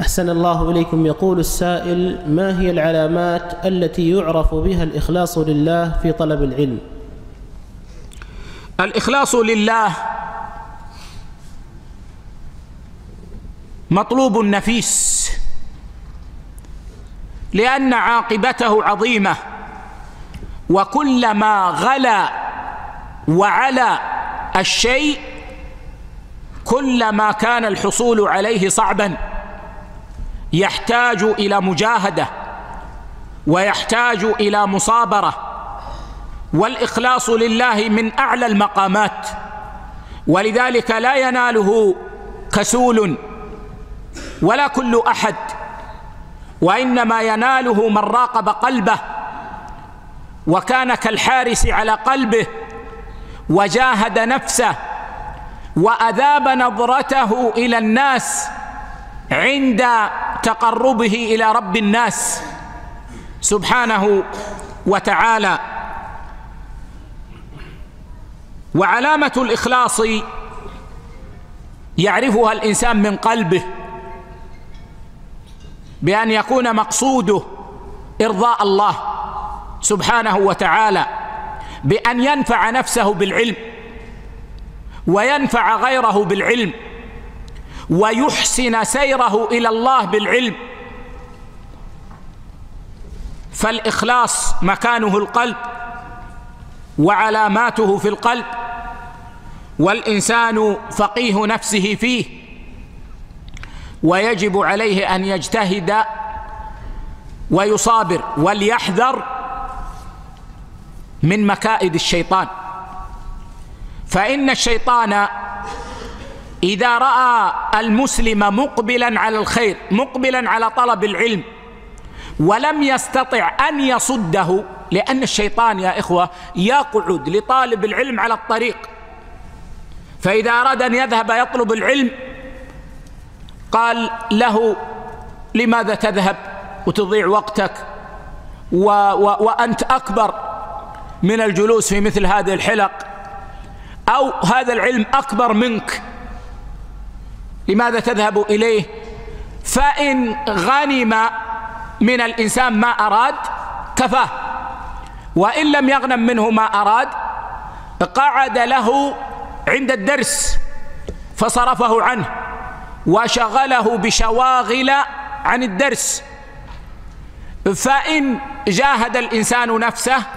أحسن الله إليكم يقول السائل ما هي العلامات التي يعرف بها الإخلاص لله في طلب العلم الإخلاص لله مطلوب نفيس لأن عاقبته عظيمة وكلما غلا وعلا الشيء كلما كان الحصول عليه صعباً يحتاج إلى مجاهدة ويحتاج إلى مصابرة والإخلاص لله من أعلى المقامات ولذلك لا يناله كسول ولا كل أحد وإنما يناله من راقب قلبه وكان كالحارس على قلبه وجاهد نفسه وأذاب نظرته إلى الناس عند تقربه إلى رب الناس سبحانه وتعالى وعلامة الإخلاص يعرفها الإنسان من قلبه بأن يكون مقصوده إرضاء الله سبحانه وتعالى بأن ينفع نفسه بالعلم وينفع غيره بالعلم ويحسن سيره إلى الله بالعلم فالإخلاص مكانه القلب وعلاماته في القلب والإنسان فقيه نفسه فيه ويجب عليه أن يجتهد ويصابر وليحذر من مكائد الشيطان فإن الشيطان إذا رأى المسلم مقبلا على الخير مقبلا على طلب العلم ولم يستطع أن يصده لأن الشيطان يا إخوة يقعد لطالب العلم على الطريق فإذا أراد أن يذهب يطلب العلم قال له لماذا تذهب وتضيع وقتك و و وأنت أكبر من الجلوس في مثل هذه الحلق أو هذا العلم أكبر منك لماذا تذهب إليه فإن غنم من الإنسان ما أراد كفاه وإن لم يغنم منه ما أراد قعد له عند الدرس فصرفه عنه وشغله بشواغل عن الدرس فإن جاهد الإنسان نفسه